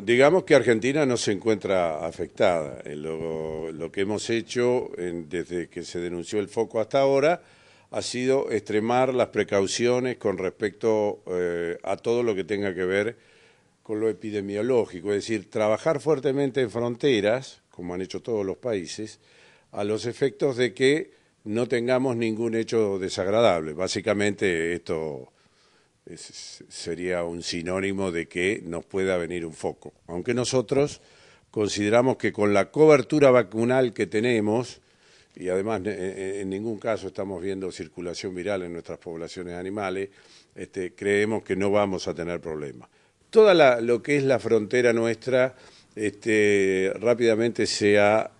Digamos que Argentina no se encuentra afectada. Eh, lo, que hemos hecho desde que se denunció el foco hasta ahora ha sido extremar las precauciones con respecto eh, a todo lo que tenga que ver con lo epidemiológico, es decir, trabajar fuertemente en fronteras, como han hecho todos los países, a los efectos de que no tengamos ningún hecho desagradable. Básicamente esto sería un sinónimo de que nos pueda venir un foco. Aunque nosotros consideramos que con la cobertura vacunal que tenemos, y además eh, eh, en ningún caso estamos viendo circulación viral en nuestras poblaciones animales, este, creemos que no vamos a tener problemas. Toda lo que es la frontera nuestra este, rápidamente se ha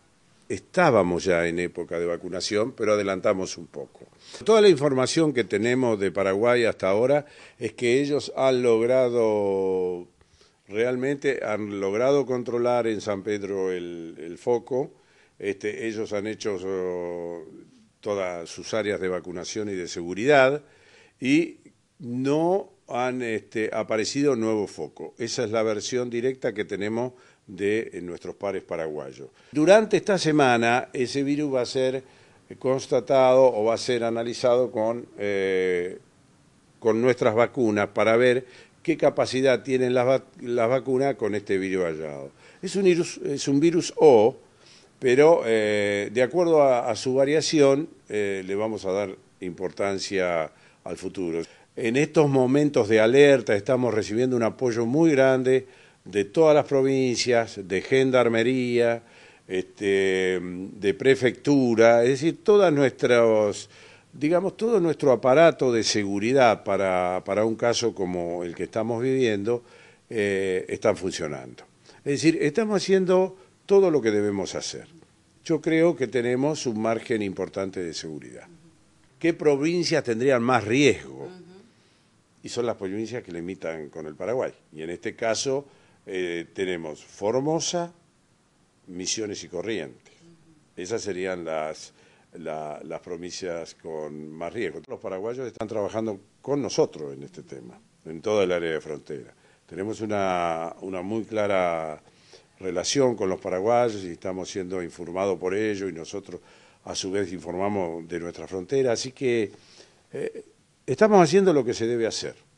estábamos ya en época de vacunación, pero adelantamos un poco. Toda la información que tenemos de Paraguay hasta ahora es que ellos han logrado, realmente han logrado controlar en San Pedro el, foco. Este, ellos han hecho eh, todas sus áreas de vacunación y de seguridad y no han este, aparecido nuevos focos. Esa es la versión directa que tenemos de eh, nuestros pares paraguayos. Durante esta semana ese virus va a ser constatado o va a ser analizado con, eh, nuestras vacunas para ver qué capacidad tienen las, vacunas con este virus hallado. Es un virus, es un virus O, pero eh, de acuerdo a, su variación le vamos a dar importancia al futuro. En estos momentos de alerta estamos recibiendo un apoyo muy grande de todas las provincias, de gendarmería, este, de prefectura, es decir, todas digamos, todo nuestro aparato de seguridad para, para un caso como el que estamos viviendo, eh, está están funcionando. Es decir, estamos haciendo todo lo que debemos hacer. Yo creo que tenemos un margen importante de seguridad. ¿Qué provincias tendrían más riesgo? y son las provincias que limitan con el Paraguay. Y en este caso eh, tenemos Formosa, Misiones y Corrientes. Esas serían las, las provincias con más riesgo. Los paraguayos están trabajando con nosotros en este tema, en toda el área de frontera. Tenemos una, muy clara relación con los paraguayos y estamos siendo informados por ellos y nosotros a su vez informamos de nuestra frontera. Así que eh, estamos haciendo lo que se debe hacer.